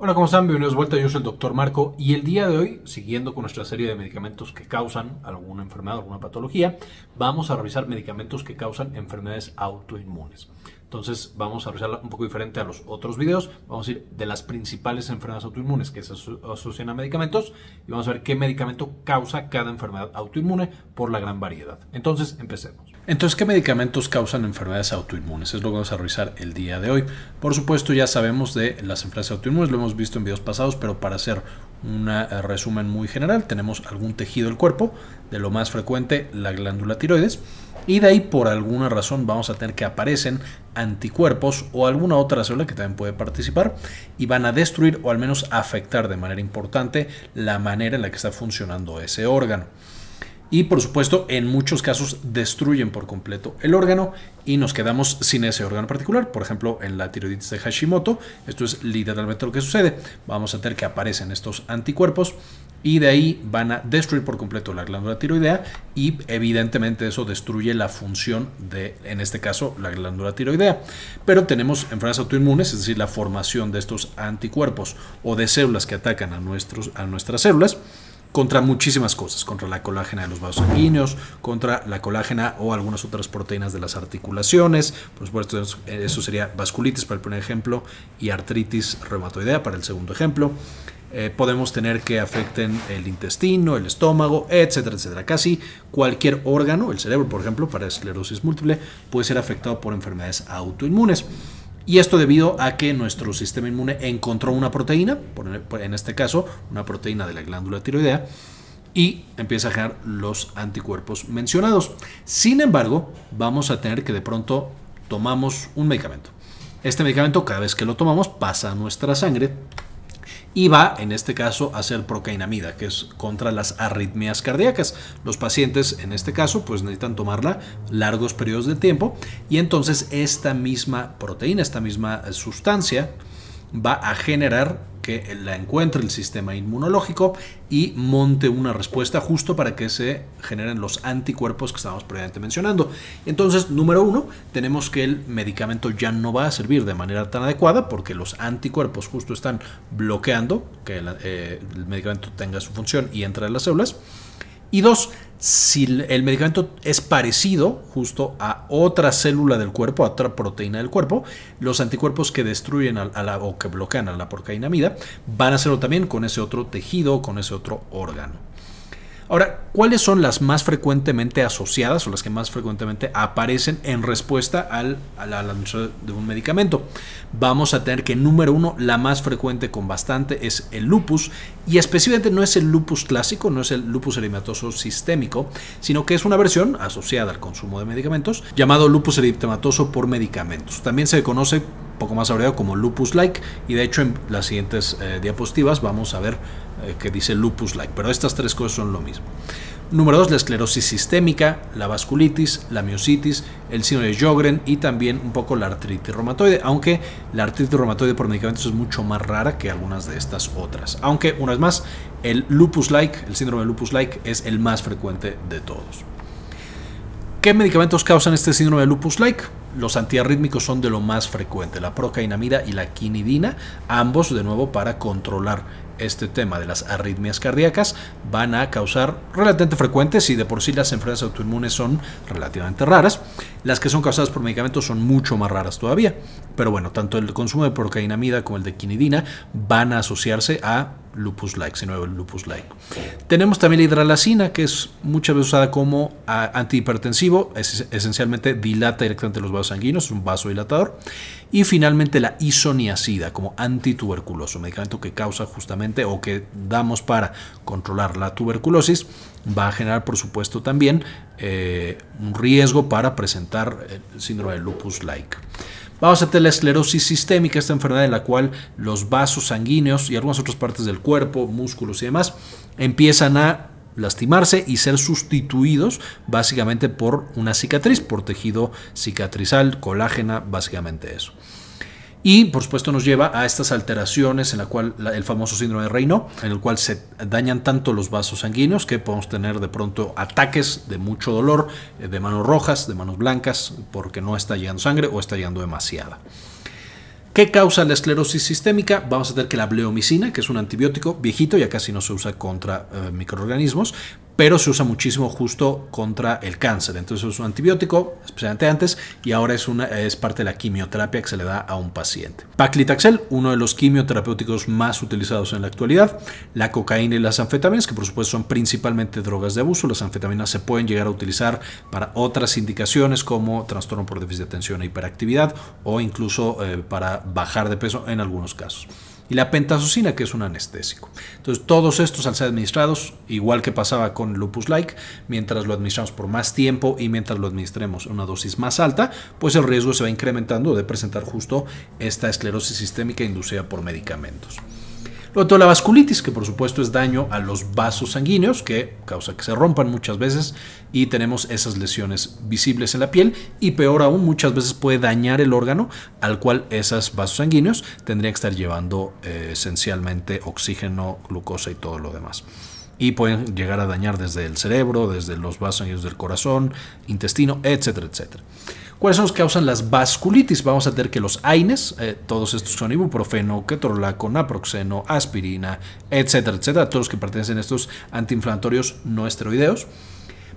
Hola, ¿cómo están? Bienvenidos de vuelta, yo soy el Dr. Marco y el día de hoy, siguiendo con nuestra serie de medicamentos que causan alguna enfermedad, alguna patología, vamos a revisar medicamentos que causan enfermedades autoinmunes. Entonces vamos a revisarla un poco diferente a los otros videos. Vamos a ir de las principales enfermedades autoinmunes que se asocian a medicamentos y vamos a ver qué medicamento causa cada enfermedad autoinmune por la gran variedad. Entonces empecemos. Entonces, ¿qué medicamentos causan enfermedades autoinmunes? Es lo que vamos a revisar el día de hoy. Por supuesto, ya sabemos de las enfermedades autoinmunes, lo hemos visto en videos pasados, pero para hacer un eh, resumen muy general, tenemos algún tejido del cuerpo, de lo más frecuente la glándula tiroides y de ahí por alguna razón vamos a tener que aparecen anticuerpos o alguna otra célula que también puede participar y van a destruir o al menos afectar de manera importante la manera en la que está funcionando ese órgano. Y por supuesto, en muchos casos destruyen por completo el órgano y nos quedamos sin ese órgano particular. Por ejemplo, en la tiroiditis de Hashimoto, esto es literalmente lo que sucede. Vamos a tener que aparecen estos anticuerpos y de ahí van a destruir por completo la glándula tiroidea y evidentemente eso destruye la función de, en este caso, la glándula tiroidea. Pero tenemos enfermedades autoinmunes, es decir, la formación de estos anticuerpos o de células que atacan a, nuestros, a nuestras células contra muchísimas cosas, contra la colágena de los vasos sanguíneos, contra la colágena o algunas otras proteínas de las articulaciones, por supuesto eso sería vasculitis para el primer ejemplo y artritis reumatoidea para el segundo ejemplo, eh, podemos tener que afecten el intestino, el estómago, etcétera, etcétera. Casi cualquier órgano, el cerebro, por ejemplo, para esclerosis múltiple, puede ser afectado por enfermedades autoinmunes. Y esto debido a que nuestro sistema inmune encontró una proteína, en este caso, una proteína de la glándula tiroidea, y empieza a generar los anticuerpos mencionados. Sin embargo, vamos a tener que de pronto tomamos un medicamento. Este medicamento cada vez que lo tomamos pasa a nuestra sangre y va, en este caso, a ser procainamida, que es contra las arritmias cardíacas. Los pacientes, en este caso, pues necesitan tomarla largos periodos de tiempo y entonces esta misma proteína, esta misma sustancia, va a generar que la encuentre el sistema inmunológico y monte una respuesta justo para que se generen los anticuerpos que estábamos previamente mencionando. Entonces, número uno, tenemos que el medicamento ya no va a servir de manera tan adecuada porque los anticuerpos justo están bloqueando que eh, el, medicamento tenga su función y entre en las células. Y dos, si el medicamento es parecido justo a otra célula del cuerpo, a otra proteína del cuerpo, los anticuerpos que destruyen a, la, o que bloquean a la porcainamida van a hacerlo también con ese otro tejido, con ese otro órgano. Ahora, ¿cuáles son las más frecuentemente asociadas o las que más frecuentemente aparecen en respuesta al, la administración de un medicamento? Vamos a tener que, número uno, la más frecuente con bastante es el lupus y específicamente no es el lupus clásico, no es el lupus eritematoso sistémico, sino que es una versión asociada al consumo de medicamentos llamado lupus eritematoso por medicamentos. También se conoce poco más abreviado como lupus like y de hecho en las siguientes eh, diapositivas vamos a ver eh, que dice lupus like, pero estas tres cosas son lo mismo. Número dos, la esclerosis sistémica, la vasculitis, la miositis, el síndrome de Jogren y también un poco la artritis reumatoide, aunque la artritis reumatoide por medicamentos es mucho más rara que algunas de estas otras. Aunque, una vez más, el lupus like, el síndrome de lupus like, es el más frecuente de todos. ¿Qué medicamentos causan este síndrome de lupus like? Los antiarrítmicos son de lo más frecuente, la procainamida y la quinidina, ambos de nuevo para controlar este tema de las arritmias cardíacas van a causar relativamente frecuentes y de por sí las enfermedades autoinmunes son relativamente raras. Las que son causadas por medicamentos son mucho más raras todavía. Pero bueno, tanto el consumo de procainamida como el de quinidina van a asociarse a lupus like, si no el lupus like. Tenemos también la hidralacina, que es muchas veces usada como antihipertensivo, esencialmente dilata directamente los vasos sanguíneos, es un vaso dilatador Y finalmente la isoniacida como antituberculoso, medicamento que causa justamente o que damos para controlar la tuberculosis va a generar por supuesto también eh, un riesgo para presentar el síndrome de lupus like. Vamos a tener la esclerosis sistémica, esta enfermedad en la cual los vasos sanguíneos y algunas otras partes del cuerpo, músculos y demás, empiezan a lastimarse y ser sustituidos básicamente por una cicatriz, por tejido cicatrizal, colágena, básicamente eso. Y por supuesto nos lleva a estas alteraciones en la cual el famoso síndrome de Reino, en el cual se dañan tanto los vasos sanguíneos que podemos tener de pronto ataques de mucho dolor, eh, de manos rojas, de manos blancas, porque no está llegando sangre o está llegando demasiada. ¿Qué causa la esclerosis sistémica? Vamos a tener que la bleomicina, que es un antibiótico viejito, ya casi no se usa contra eh, microorganismos, pero se usa muchísimo justo contra el cáncer. Entonces es un antibiótico, especialmente antes, y ahora es, parte de la quimioterapia que se le da a un paciente. Paclitaxel, uno de los quimioterapéuticos más utilizados en la actualidad, la cocaína y las anfetaminas, que por supuesto son principalmente drogas de abuso. Las anfetaminas se pueden llegar a utilizar para otras indicaciones como trastorno por déficit de atención e hiperactividad o incluso eh, para bajar de peso en algunos casos y la pentazocina, que es un anestésico. Entonces, todos estos al ser administrados, igual que pasaba con lupus like, mientras lo administramos por más tiempo y mientras lo administremos una dosis más alta, pues el riesgo se va incrementando de presentar justo esta esclerosis sistémica inducida por medicamentos. Luego la vasculitis, que por supuesto es daño a los vasos sanguíneos, que causa que se rompan muchas veces y tenemos esas lesiones visibles en la piel y peor aún muchas veces puede dañar el órgano al cual esos vasos sanguíneos tendrían que estar llevando eh, esencialmente oxígeno, glucosa y todo lo demás y pueden llegar a dañar desde el cerebro, desde los vasos del corazón, intestino, etcétera, etcétera. ¿Cuáles son los que causan las vasculitis? Vamos a tener que los AINES, eh, todos estos son ibuprofeno, ketorolaco, naproxeno, aspirina, etcétera, etcétera, todos los que pertenecen a estos antiinflamatorios no esteroideos.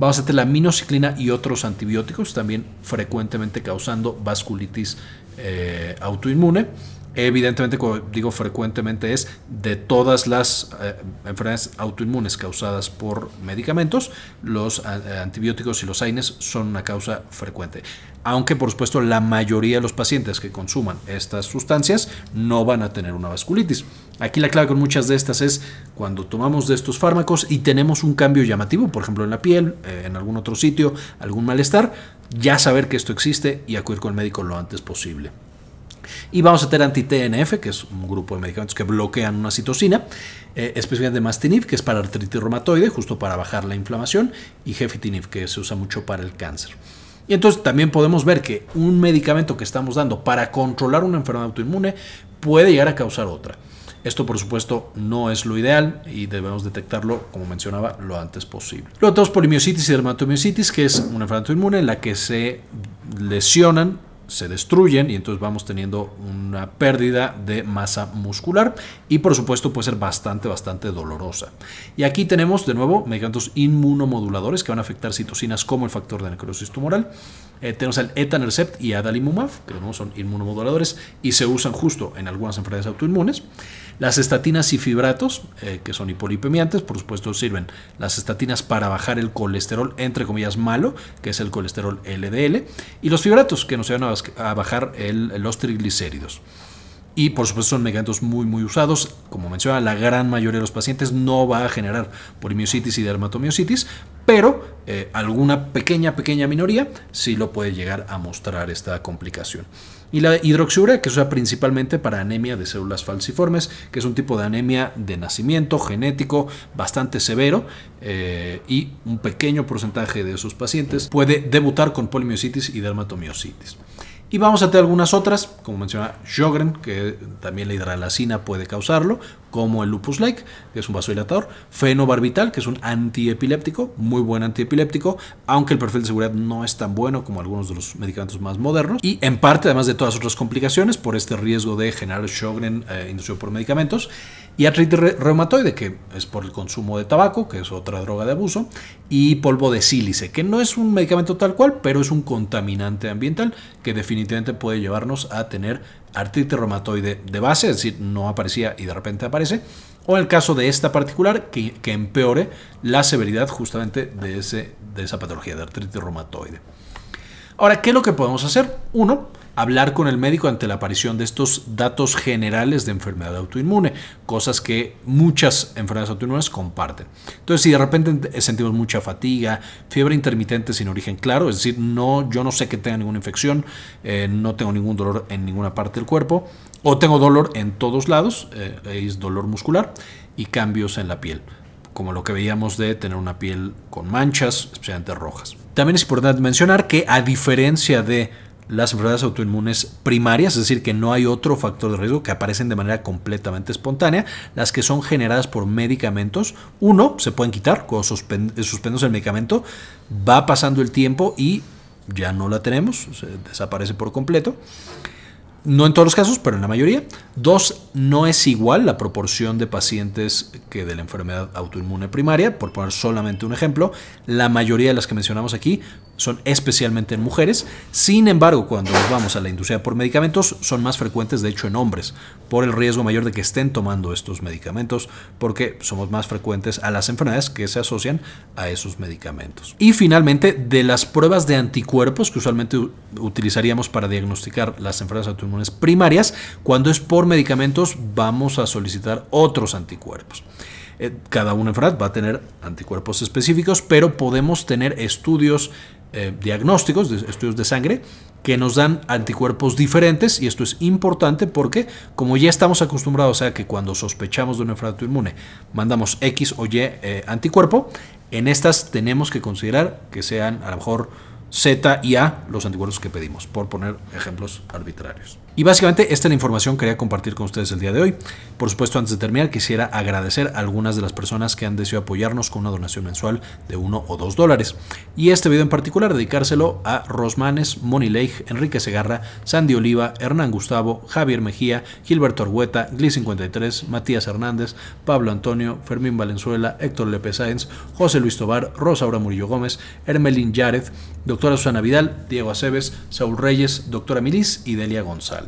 Vamos a tener la minociclina y otros antibióticos, también frecuentemente causando vasculitis eh, autoinmune evidentemente, como digo frecuentemente, es de todas las eh, enfermedades autoinmunes causadas por medicamentos, los eh, antibióticos y los AINES son una causa frecuente. Aunque, por supuesto, la mayoría de los pacientes que consuman estas sustancias no van a tener una vasculitis. Aquí la clave con muchas de estas es cuando tomamos de estos fármacos y tenemos un cambio llamativo, por ejemplo en la piel, eh, en algún otro sitio, algún malestar, ya saber que esto existe y acudir con el médico lo antes posible. Y vamos a tener anti-TNF, que es un grupo de medicamentos que bloquean una citocina, eh, específicamente mastinib, que es para artritis reumatoide, justo para bajar la inflamación, y gefitinib, que se usa mucho para el cáncer. Y entonces también podemos ver que un medicamento que estamos dando para controlar una enfermedad autoinmune puede llegar a causar otra. Esto, por supuesto, no es lo ideal y debemos detectarlo, como mencionaba, lo antes posible. Luego tenemos polimiositis y dermatomiositis, que es una enfermedad autoinmune en la que se lesionan se destruyen y entonces vamos teniendo una pérdida de masa muscular y por supuesto puede ser bastante, bastante dolorosa. Y aquí tenemos de nuevo medicamentos inmunomoduladores que van a afectar citocinas como el factor de necrosis tumoral. Eh, tenemos el etanercept y adalimumab, que de son inmunomoduladores y se usan justo en algunas enfermedades autoinmunes. Las estatinas y fibratos, eh, que son hipolipemiantes, por supuesto sirven las estatinas para bajar el colesterol, entre comillas, malo, que es el colesterol LDL, y los fibratos, que nos ayudan a bajar los triglicéridos. Y por supuesto son medicamentos muy muy usados. Como menciona, la gran mayoría de los pacientes no va a generar polimiositis y dermatomiositis, pero eh, alguna pequeña, pequeña minoría sí lo puede llegar a mostrar esta complicación. Y la hidroxiurea, que se usa principalmente para anemia de células falciformes, que es un tipo de anemia de nacimiento genético bastante severo eh, y un pequeño porcentaje de esos pacientes puede debutar con polimiositis y dermatomiositis. Y vamos a tener algunas otras, como menciona Sjogren, que también la hidralacina puede causarlo, como el lupus like, que es un vasodilatador, fenobarbital, que es un antiepiléptico, muy buen antiepiléptico, aunque el perfil de seguridad no es tan bueno como algunos de los medicamentos más modernos, y en parte además de todas otras complicaciones por este riesgo de generar Sjögren eh, inducido por medicamentos, y artritis reumatoide, que es por el consumo de tabaco, que es otra droga de abuso, y polvo de sílice, que no es un medicamento tal cual, pero es un contaminante ambiental que definitivamente puede llevarnos a tener artritis reumatoide de base, es decir, no aparecía y de repente aparece, o el caso de esta particular, que, empeore la severidad justamente de, de esa patología de artritis reumatoide. Ahora, ¿qué es lo que podemos hacer? Uno, hablar con el médico ante la aparición de estos datos generales de enfermedad autoinmune, cosas que muchas enfermedades autoinmunes comparten. Entonces, si de repente sentimos mucha fatiga, fiebre intermitente sin origen claro, es decir, no, yo no sé que tenga ninguna infección, eh, no tengo ningún dolor en ninguna parte del cuerpo, o tengo dolor en todos lados, eh, es dolor muscular y cambios en la piel, como lo que veíamos de tener una piel con manchas, especialmente rojas. También es importante mencionar que a diferencia de las enfermedades autoinmunes primarias, es decir, que no hay otro factor de riesgo que aparecen de manera completamente espontánea, las que son generadas por medicamentos, uno, se pueden quitar cuando suspendemos el medicamento, va pasando el tiempo y ya no la tenemos, se desaparece por completo no en todos los casos, pero en la mayoría. Dos, no es igual la proporción de pacientes que de la enfermedad autoinmune primaria, por poner solamente un ejemplo. La mayoría de las que mencionamos aquí son especialmente en mujeres. Sin embargo, cuando nos vamos a la industria por medicamentos, son más frecuentes de hecho en hombres, por el riesgo mayor de que estén tomando estos medicamentos, porque somos más frecuentes a las enfermedades que se asocian a esos medicamentos. Y finalmente, de las pruebas de anticuerpos que usualmente utilizaríamos para diagnosticar las enfermedades autoinmunes primarias, cuando es por medicamentos vamos a solicitar otros anticuerpos. Eh, cada una enfermedad va a tener anticuerpos específicos, pero podemos tener estudios eh, diagnósticos, de estudios de sangre, que nos dan anticuerpos diferentes y esto es importante porque como ya estamos acostumbrados a que cuando sospechamos de un enfermedad inmune mandamos X o Y eh, anticuerpo, en estas tenemos que considerar que sean a lo mejor Z y A los anticuerpos que pedimos, por poner ejemplos arbitrarios. Y básicamente esta es la información que quería compartir con ustedes el día de hoy. Por supuesto, antes de terminar, quisiera agradecer a algunas de las personas que han decidido apoyarnos con una donación mensual de 1 o 2 dólares. Y este video en particular, dedicárselo a Rosmanes, Moni Leigh, Enrique Segarra, Sandy Oliva, Hernán Gustavo, Javier Mejía, Gilberto Argueta, Gli 53, Matías Hernández, Pablo Antonio, Fermín Valenzuela, Héctor Lepe Sáenz, José Luis Tobar, Rosaura Murillo Gómez, Hermelín Yárez, doctora Susana Vidal, Diego Aceves, Saúl Reyes, doctora Milis y Delia González.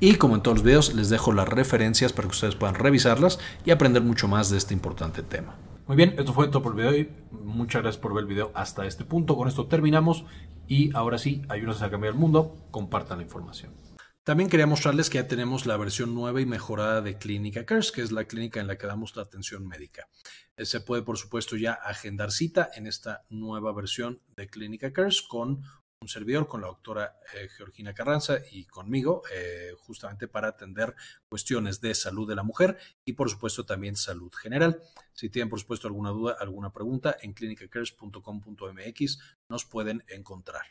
Y como en todos los videos, les dejo las referencias para que ustedes puedan revisarlas y aprender mucho más de este importante tema. Muy bien, esto fue todo por el video de hoy. Muchas gracias por ver el video hasta este punto. Con esto terminamos y ahora sí, ayúdense a cambiar el mundo, compartan la información. También quería mostrarles que ya tenemos la versión nueva y mejorada de Clínica CARES, que es la clínica en la que damos la atención médica. Eh, se puede, por supuesto, ya agendar cita en esta nueva versión de Clínica CARES con un servidor, con la doctora eh, Georgina Carranza y conmigo, eh, justamente para atender cuestiones de salud de la mujer y por supuesto también salud general. Si tienen por supuesto alguna duda, alguna pregunta, en clinicacares.com.mx nos pueden encontrar.